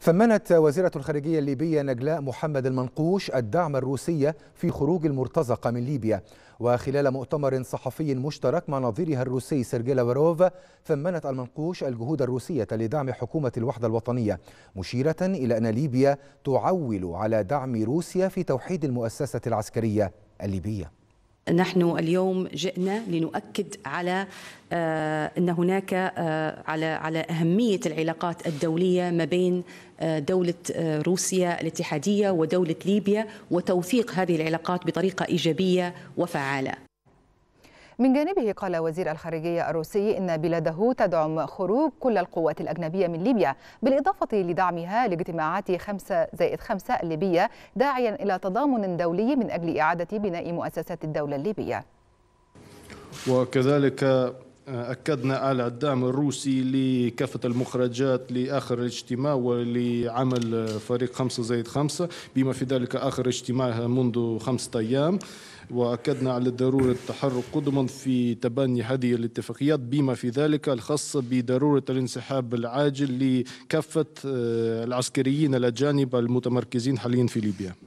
ثمنت وزيرة الخارجية الليبية نجلاء محمد المنقوش الدعم الروسي في خروج المرتزقة من ليبيا وخلال مؤتمر صحفي مشترك مع نظيرها الروسي سيرجي لافروف ثمنت المنقوش الجهود الروسية لدعم حكومة الوحدة الوطنية مشيرة إلى أن ليبيا تعول على دعم روسيا في توحيد المؤسسة العسكرية الليبية نحن اليوم جئنا لنؤكد على آه، ان هناك آه، على على اهميه العلاقات الدوليه ما بين آه، دوله روسيا الاتحاديه ودوله ليبيا وتوثيق هذه العلاقات بطريقه ايجابيه وفعاله. من جانبه قال وزير الخارجية الروسي إن بلاده تدعم خروج كل القوات الأجنبية من ليبيا بالإضافة لدعمها لاجتماعات خمسة زائد خمسة الليبية داعيا إلى تضامن دولي من أجل إعادة بناء مؤسسات الدولة الليبية وكذلك أكدنا على الدعم الروسي لكافة المخرجات لآخر اجتماع ولعمل فريق خمسة زائد خمسة بما في ذلك آخر اجتماع منذ خمسة أيام وأكدنا على ضرورة التحرك قدما في تبني هذه الاتفاقيات بما في ذلك الخاصة بضرورة الانسحاب العاجل لكافة آه، العسكريين الأجانب المتمركزين حاليا في ليبيا